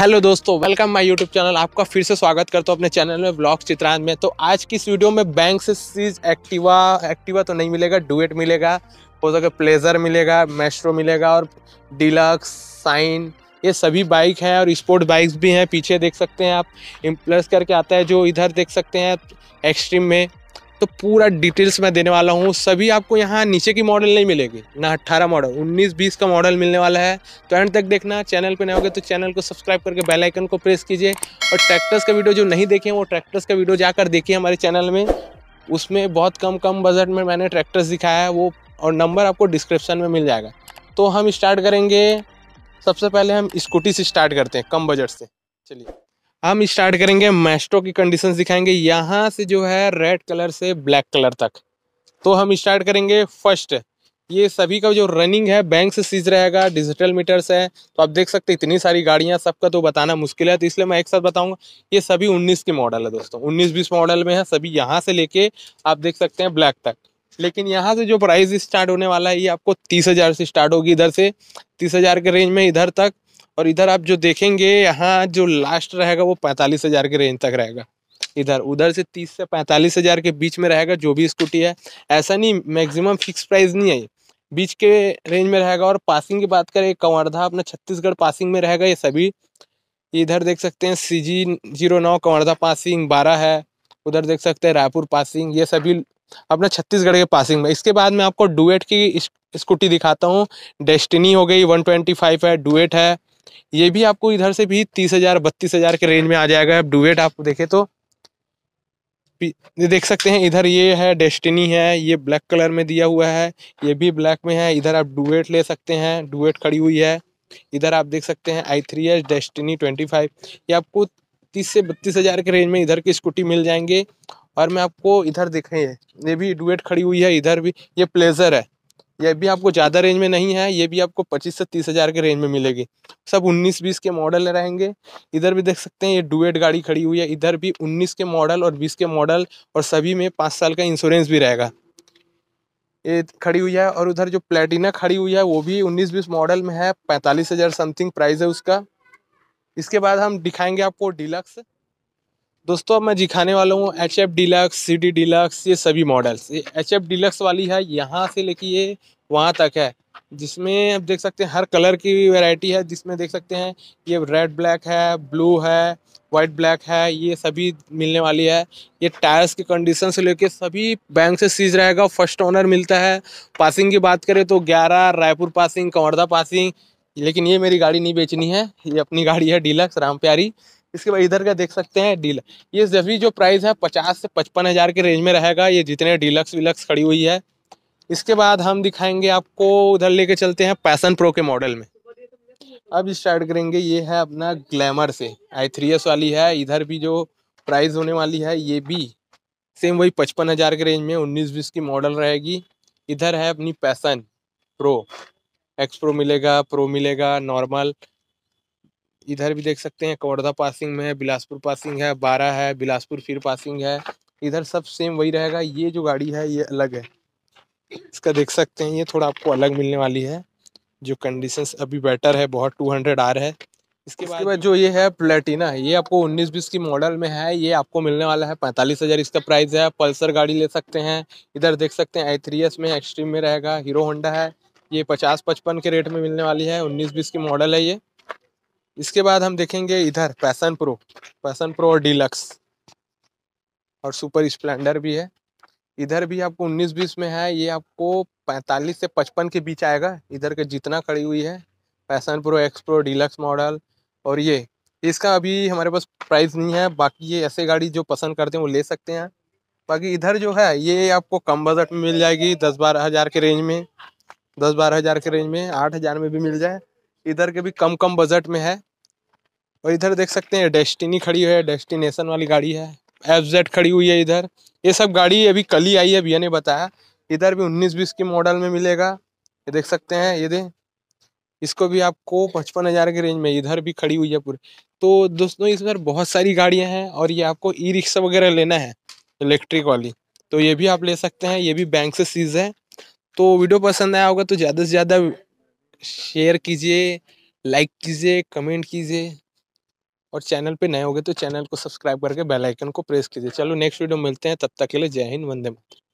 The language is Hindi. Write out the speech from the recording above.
हेलो दोस्तों वेलकम माय यूट्यूब चैनल आपका फिर से स्वागत करता हूँ अपने चैनल में ब्लॉग चित्रांत में तो आज की इस वीडियो में बैंक से सीज एक्टिवा एक्टिवा तो नहीं मिलेगा डुएट मिलेगा हो सके प्लेजर मिलेगा मेस्ट्रो मिलेगा और डिलक्स साइन ये सभी बाइक हैं और स्पोर्ट बाइक्स भी हैं पीछे देख सकते हैं आप इम्प्लस करके आता है जो इधर देख सकते हैं एक्सट्रीम में तो पूरा डिटेल्स मैं देने वाला हूँ सभी आपको यहाँ नीचे की मॉडल नहीं मिलेगी ना अट्ठारह मॉडल उन्नीस बीस का मॉडल मिलने वाला है तो एंड तक देखना चैनल पे नए होगे तो चैनल को सब्सक्राइब करके बेल आइकन को प्रेस कीजिए और ट्रैक्टर्स का वीडियो जो नहीं देखे वो ट्रैक्टर्स का वीडियो जाकर देखिए हमारे चैनल में उसमें बहुत कम कम बजट में मैंने ट्रैक्टर्स दिखाया है वो और नंबर आपको डिस्क्रिप्शन में मिल जाएगा तो हम स्टार्ट करेंगे सबसे पहले हम स्कूटी से स्टार्ट करते हैं कम बजट से चलिए हम स्टार्ट करेंगे मैस्ट्रो की कंडीशंस दिखाएंगे यहाँ से जो है रेड कलर से ब्लैक कलर तक तो हम स्टार्ट करेंगे फर्स्ट ये सभी का जो रनिंग है बैंक से सीज रहेगा डिजिटल मीटर्स है तो आप देख सकते इतनी सारी गाड़ियाँ सबका तो बताना मुश्किल है तो इसलिए मैं एक साथ बताऊंगा ये सभी उन्नीस के मॉडल है दोस्तों उन्नीस बीस मॉडल में है सभी यहाँ से लेके आप देख सकते हैं ब्लैक तक लेकिन यहाँ से जो प्राइस स्टार्ट होने वाला है ये आपको तीस हज़ार से स्टार्ट होगी इधर से तीस हज़ार के रेंज में इधर तक और इधर आप जो देखेंगे यहाँ जो लास्ट रहेगा वो पैंतालीस हज़ार के रेंज तक रहेगा इधर उधर से तीस से पैंतालीस हज़ार के बीच में रहेगा जो भी स्कूटी है ऐसा नहीं मैक्सिमम फिक्स प्राइस नहीं है बीच के रेंज में रहेगा और पासिंग की बात करें कंवर्धा अपना छत्तीसगढ़ पासिंग में रहेगा ये सभी इधर देख सकते हैं सी जी जीरो नौ कंवर्धा पासिंग बारह है उधर देख सकते हैं रायपुर पासिंग ये सभी अपना छत्तीसगढ़ के पासिंग में इसके बाद मैं आपको डुएट की स्कूटी दिखाता हूँ डेस्टिनी हो गई वन ट्वेंटी फाइव है डुएट है ये भी आपको इधर से भी तीस हजार बत्तीस हजार के रेंज में आ जाएगा अब डुएट आप देखे तो देख सकते हैं इधर ये है डेस्टिनी है ये ब्लैक कलर में दिया हुआ है ये भी ब्लैक में है इधर आप डुएट ले सकते हैं डुएट खड़ी हुई है इधर आप देख सकते हैं I three S Destiny twenty five ये आपको तीस से बत्तीस हज़ार के रेंज में इधर की स्कूटी मिल जाएंगे और मैं आपको इधर देखें ये भी डुएट खड़ी हुई है इधर भी ये प्लेजर है ये भी आपको ज़्यादा रेंज में नहीं है ये भी आपको पच्चीस से तीस हज़ार के रेंज में मिलेगी सब उन्नीस बीस के मॉडल रहेंगे इधर भी देख सकते हैं ये डुएट गाड़ी खड़ी हुई है इधर भी उन्नीस के मॉडल और बीस के मॉडल और सभी में पाँच साल का इंश्योरेंस भी रहेगा ये खड़ी हुई है और उधर जो प्लेटिना खड़ी हुई है वो भी उन्नीस बीस मॉडल में है पैंतालीस हज़ार समथिंग प्राइस है उसका इसके बाद हम दिखाएंगे आपको डिलक्स दोस्तों अब मैं दिखाने वाला हूँ H F Deluxe C D Deluxe ये सभी मॉडल्स ये एच एफ डिलक्स वाली है यहाँ से लेके ये वहाँ तक है जिसमें आप देख सकते हैं हर कलर की वैरायटी है जिसमें देख सकते हैं ये रेड ब्लैक है ब्लू है वाइट ब्लैक है ये सभी मिलने वाली है ये टायर्स की कंडीशन से लेके सभी बैंक से सीज रहेगा फर्स्ट ऑनर मिलता है पासिंग की बात करें तो ग्यारह रायपुर पासिंग कंवर्धा पासिंग लेकिन ये मेरी गाड़ी नहीं बेचनी है ये अपनी गाड़ी है डीलक्स राम प्यारी इसके बाद इधर का देख सकते हैं डील ये जफरी जो प्राइस है पचास से पचपन हज़ार के रेंज में रहेगा ये जितने डीलक्स विलक्स खड़ी हुई है इसके बाद हम दिखाएंगे आपको उधर लेके चलते हैं पैसन प्रो के मॉडल में अब स्टार्ट करेंगे ये है अपना ग्लैमर से आई थ्री एस वाली है इधर भी जो प्राइस होने वाली है ये भी सेम वही पचपन हज़ार के रेंज में उन्नीस बीस की मॉडल रहेगी इधर है अपनी पैसन प्रो एक्स प्रो मिलेगा प्रो मिलेगा नॉर्मल इधर भी देख सकते हैं कवर्धा पासिंग में है बिलासपुर पासिंग है बारह है बिलासपुर फिर पासिंग है इधर सब सेम वही रहेगा ये जो गाड़ी है ये अलग है इसका देख सकते हैं ये थोड़ा आपको अलग मिलने वाली है जो कंडीशंस अभी बेटर है बहुत टू हंड्रेड आर है इसके बाद जो ये है प्लेटिना ये आपको उन्नीस बीस की मॉडल में है ये आपको मिलने वाला है पैंतालीस हज़ार इसका प्राइस है पल्सर गाड़ी ले सकते हैं इधर देख सकते हैं आई थ्री एस में एक्सट्रीम में रहेगा हीरो होंडा है ये पचास पचपन के रेट में मिलने वाली है उन्नीस बीस की मॉडल है ये इसके बाद हम देखेंगे इधर पैसन प्रो पैसन प्रो और डीलक्स और सुपर स्प्लेंडर भी है इधर भी आपको उन्नीस बीस में है ये आपको पैंतालीस से पचपन के बीच आएगा इधर के जितना खड़ी हुई है Passion Pro X Pro Deluxe model और ये इसका अभी हमारे पास प्राइस नहीं है बाकी ये ऐसे गाड़ी जो पसंद करते हैं वो ले सकते हैं बाकी इधर जो है ये आपको कम बजट में मिल जाएगी दस बारह हज़ार के रेंज में दस बारह हज़ार के रेंज में आठ हज़ार में भी मिल जाए इधर के भी कम कम बजट में है और इधर देख सकते हैं डेस्टिनी खड़ी हुई है डेस्टिनेशन वाली गाड़ी है एफ खड़ी हुई है इधर ये सब गाड़ी अभी कल ही आई है भैया ने बताया इधर भी उन्नीस बीस के मॉडल में मिलेगा ये देख सकते हैं ये दे इसको भी आपको पचपन हजार के रेंज में इधर भी खड़ी हुई है पूरी तो दोस्तों इस बार बहुत सारी गाड़ियां हैं और ये आपको ई रिक्शा वगैरह लेना है इलेक्ट्रिक वाली तो ये भी आप ले सकते हैं ये भी बैंक से सीज है तो वीडियो पसंद आया होगा तो ज़्यादा से ज़्यादा शेयर कीजिए लाइक कीजिए कमेंट कीजिए और चैनल पे नए होगे तो चैनल को सब्सक्राइब करके बेल आइकन को प्रेस कीजिए चलो नेक्स्ट वीडियो मिलते हैं तब तक के लिए जय हिंद वंदे मातरम